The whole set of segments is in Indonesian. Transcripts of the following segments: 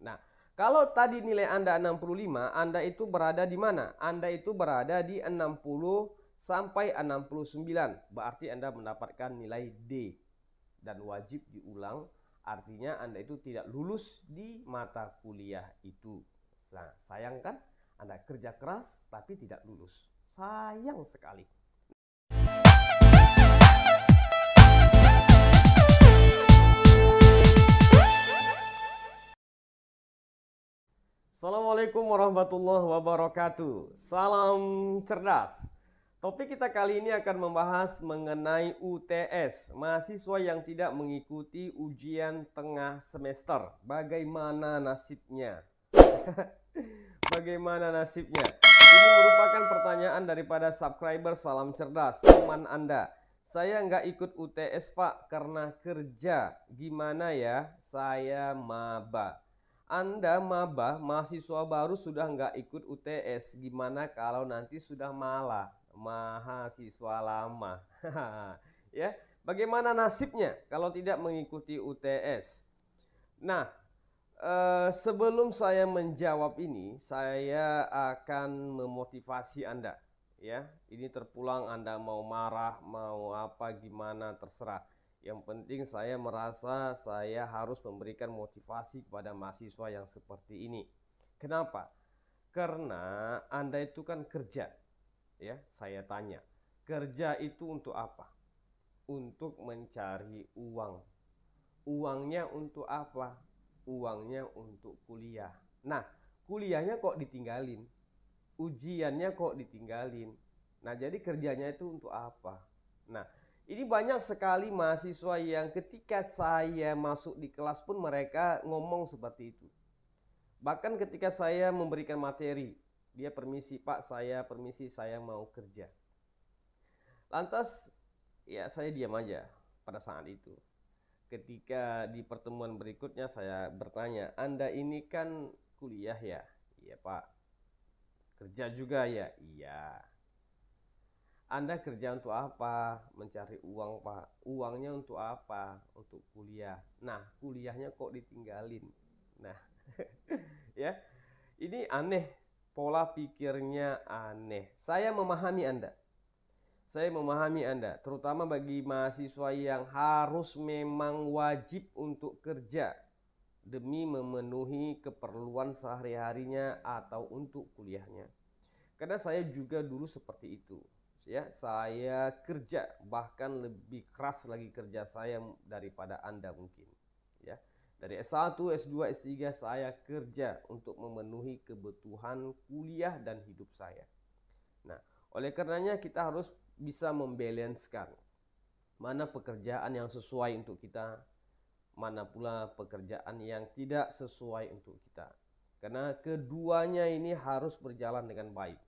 Nah, kalau tadi nilai Anda 65, Anda itu berada di mana? Anda itu berada di 60 sampai 69. Berarti Anda mendapatkan nilai D dan wajib diulang. Artinya Anda itu tidak lulus di mata kuliah itu. Nah, sayang kan? Anda kerja keras tapi tidak lulus. Sayang sekali. Assalamualaikum warahmatullahi wabarakatuh. Salam cerdas. Topik kita kali ini akan membahas mengenai UTS, mahasiswa yang tidak mengikuti ujian tengah semester. Bagaimana nasibnya? Bagaimana nasibnya? Ini merupakan pertanyaan daripada subscriber Salam Cerdas, teman Anda. Saya nggak ikut UTS Pak karena kerja. Gimana ya? Saya maba. Anda maba, mahasiswa baru sudah nggak ikut UTS. Gimana kalau nanti sudah malah mahasiswa lama? ya, bagaimana nasibnya kalau tidak mengikuti UTS? Nah, eh, sebelum saya menjawab ini, saya akan memotivasi Anda. Ya, ini terpulang Anda mau marah, mau apa, gimana, terserah yang penting saya merasa saya harus memberikan motivasi kepada mahasiswa yang seperti ini. Kenapa? Karena Anda itu kan kerja. Ya, saya tanya. Kerja itu untuk apa? Untuk mencari uang. Uangnya untuk apa? Uangnya untuk kuliah. Nah, kuliahnya kok ditinggalin? Ujiannya kok ditinggalin? Nah, jadi kerjanya itu untuk apa? Nah, ini banyak sekali mahasiswa yang ketika saya masuk di kelas pun mereka ngomong seperti itu. Bahkan ketika saya memberikan materi, dia permisi, "Pak, saya permisi, saya mau kerja." Lantas ya saya diam aja pada saat itu. Ketika di pertemuan berikutnya saya bertanya, "Anda ini kan kuliah ya?" "Iya, Pak." "Kerja juga ya?" "Iya." Anda kerja untuk apa? Mencari uang, Pak. Uangnya untuk apa? Untuk kuliah. Nah, kuliahnya kok ditinggalin. Nah, ya. Ini aneh. Pola pikirnya aneh. Saya memahami Anda. Saya memahami Anda, terutama bagi mahasiswa yang harus memang wajib untuk kerja demi memenuhi keperluan sehari-harinya atau untuk kuliahnya. Karena saya juga dulu seperti itu ya saya kerja bahkan lebih keras lagi kerja saya daripada Anda mungkin ya dari S1, S2, S3 saya kerja untuk memenuhi kebutuhan kuliah dan hidup saya. Nah, oleh karenanya kita harus bisa membalancekan mana pekerjaan yang sesuai untuk kita, mana pula pekerjaan yang tidak sesuai untuk kita. Karena keduanya ini harus berjalan dengan baik.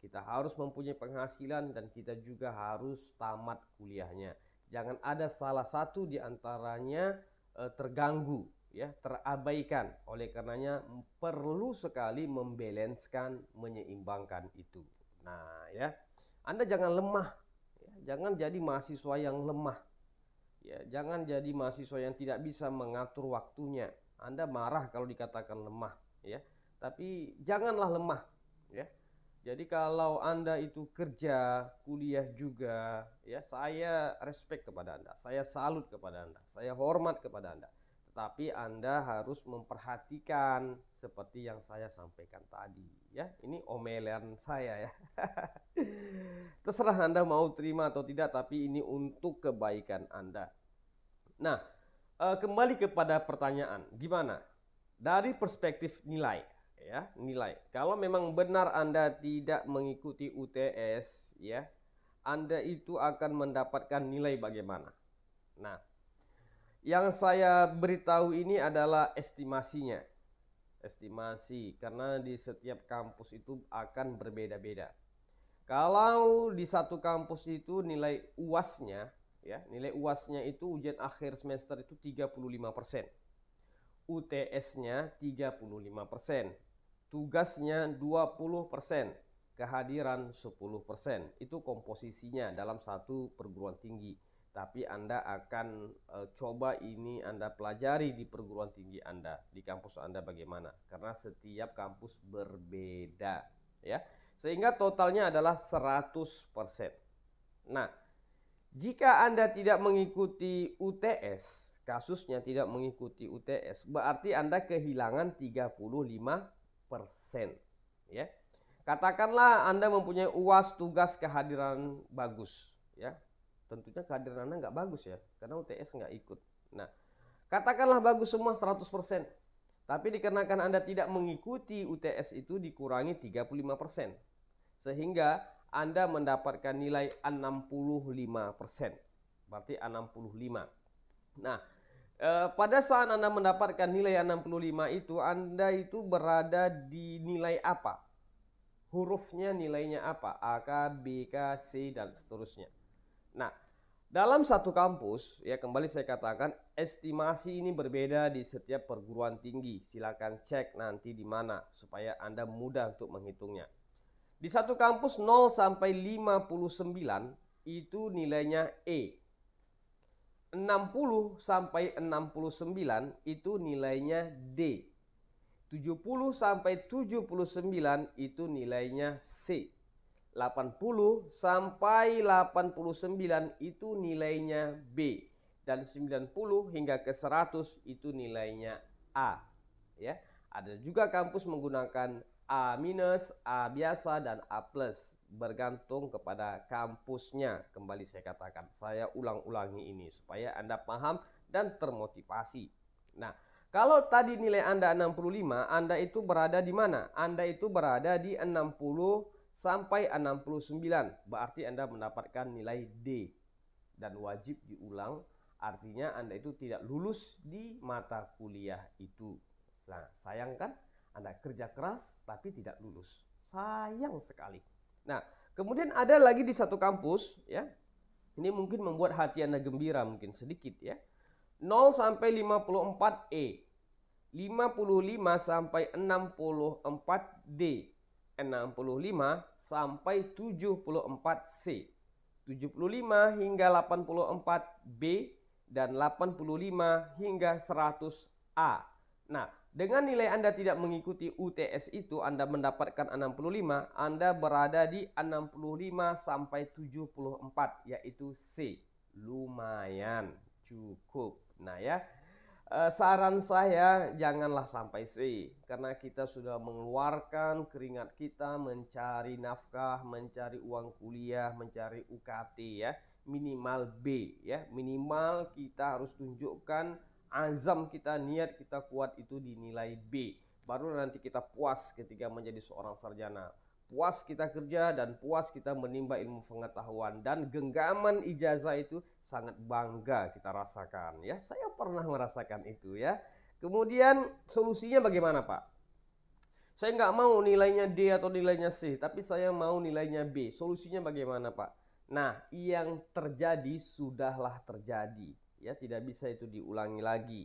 Kita harus mempunyai penghasilan dan kita juga harus tamat kuliahnya. Jangan ada salah satu di antaranya e, terganggu, ya, terabaikan. Oleh karenanya perlu sekali membalanskan, menyeimbangkan itu. Nah, ya. Anda jangan lemah. Ya, jangan jadi mahasiswa yang lemah. Ya, jangan jadi mahasiswa yang tidak bisa mengatur waktunya. Anda marah kalau dikatakan lemah, ya. Tapi janganlah lemah, ya jadi kalau Anda itu kerja, kuliah juga, ya saya respect kepada Anda, saya salut kepada Anda, saya hormat kepada Anda. Tetapi Anda harus memperhatikan seperti yang saya sampaikan tadi, ya. Ini omelan saya ya. Terserah Anda mau terima atau tidak, tapi ini untuk kebaikan Anda. Nah, eh, kembali kepada pertanyaan, gimana? Dari perspektif nilai, ya nilai. Kalau memang benar Anda tidak mengikuti UTS ya, Anda itu akan mendapatkan nilai bagaimana. Nah, yang saya beritahu ini adalah estimasinya. Estimasi karena di setiap kampus itu akan berbeda-beda. Kalau di satu kampus itu nilai UASnya ya, nilai UASnya itu ujian akhir semester itu 35%. UTS-nya 35% tugasnya 20%, kehadiran 10%. Itu komposisinya dalam satu perguruan tinggi. Tapi Anda akan e, coba ini Anda pelajari di perguruan tinggi Anda, di kampus Anda bagaimana? Karena setiap kampus berbeda, ya. Sehingga totalnya adalah 100%. Nah, jika Anda tidak mengikuti UTS, kasusnya tidak mengikuti UTS, berarti Anda kehilangan 35 Persen, ya. Katakanlah Anda mempunyai UAS tugas kehadiran bagus, ya. Tentunya kehadiran Anda nggak bagus ya, karena UTS nggak ikut. Nah, katakanlah bagus semua 100%. persen, Tapi dikarenakan Anda tidak mengikuti UTS itu dikurangi 35%. persen, Sehingga Anda mendapatkan nilai 65%. persen. Berarti 65. Nah, Eh, pada saat Anda mendapatkan nilai 65 itu, Anda itu berada di nilai apa? Hurufnya nilainya apa? A, K, B, K, C, dan seterusnya. Nah, dalam satu kampus, ya kembali saya katakan, estimasi ini berbeda di setiap perguruan tinggi. Silakan cek nanti di mana supaya Anda mudah untuk menghitungnya. Di satu kampus 0 sampai 59 itu nilainya E. 60 sampai 69 itu nilainya D. 70 sampai 79 itu nilainya C. 80 sampai 89 itu nilainya B dan 90 hingga ke 100 itu nilainya A. Ya. Ada juga kampus menggunakan A-, minus, A biasa dan A+. plus bergantung kepada kampusnya. Kembali saya katakan, saya ulang-ulangi ini supaya Anda paham dan termotivasi. Nah, kalau tadi nilai Anda 65, Anda itu berada di mana? Anda itu berada di 60 sampai 69. Berarti Anda mendapatkan nilai D dan wajib diulang. Artinya Anda itu tidak lulus di mata kuliah itu. Nah, sayang kan? Anda kerja keras tapi tidak lulus. Sayang sekali. Nah, kemudian ada lagi di satu kampus ya. Ini mungkin membuat hati Anda gembira mungkin sedikit ya. 0 sampai 54E. 55 sampai 64D. 65 sampai 74C. 75 hingga 84B dan 85 hingga 100A. Nah, dengan nilai Anda tidak mengikuti UTS itu, Anda mendapatkan 65, Anda berada di 65 sampai 74, yaitu C. Lumayan, cukup. Nah ya, eh, saran saya janganlah sampai C. Karena kita sudah mengeluarkan keringat kita mencari nafkah, mencari uang kuliah, mencari UKT ya. Minimal B ya, minimal kita harus tunjukkan azam kita, niat kita kuat itu dinilai B. Baru nanti kita puas ketika menjadi seorang sarjana. Puas kita kerja dan puas kita menimba ilmu pengetahuan dan genggaman ijazah itu sangat bangga kita rasakan ya. Saya pernah merasakan itu ya. Kemudian solusinya bagaimana Pak? Saya nggak mau nilainya D atau nilainya C, tapi saya mau nilainya B. Solusinya bagaimana Pak? Nah, yang terjadi sudahlah terjadi ya tidak bisa itu diulangi lagi.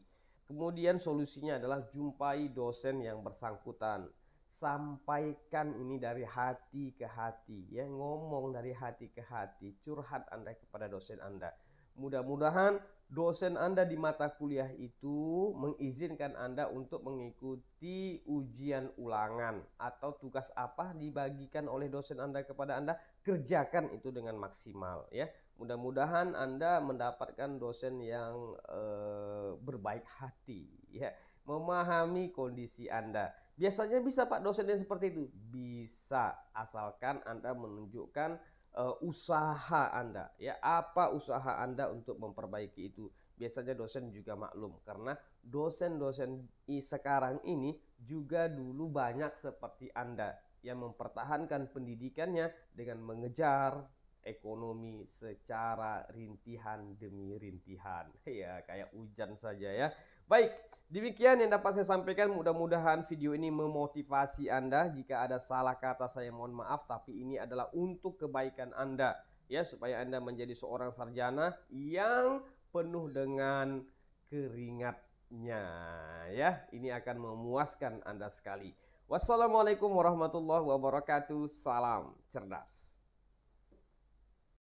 Kemudian solusinya adalah jumpai dosen yang bersangkutan. Sampaikan ini dari hati ke hati, ya ngomong dari hati ke hati, curhat Anda kepada dosen Anda. Mudah-mudahan dosen Anda di mata kuliah itu mengizinkan Anda untuk mengikuti ujian ulangan atau tugas apa dibagikan oleh dosen Anda kepada Anda, kerjakan itu dengan maksimal ya. Mudah-mudahan Anda mendapatkan dosen yang eh, berbaik hati, ya, memahami kondisi Anda. Biasanya bisa Pak dosen yang seperti itu? Bisa, asalkan Anda menunjukkan eh, usaha Anda, ya, apa usaha Anda untuk memperbaiki itu. Biasanya dosen juga maklum karena dosen-dosen sekarang ini juga dulu banyak seperti Anda yang mempertahankan pendidikannya dengan mengejar, ekonomi secara rintihan demi rintihan. Ya, kayak hujan saja ya. Baik, demikian yang dapat saya sampaikan. Mudah-mudahan video ini memotivasi Anda. Jika ada salah kata saya mohon maaf, tapi ini adalah untuk kebaikan Anda. Ya, supaya Anda menjadi seorang sarjana yang penuh dengan keringatnya. Ya, ini akan memuaskan Anda sekali. Wassalamualaikum warahmatullahi wabarakatuh. Salam cerdas.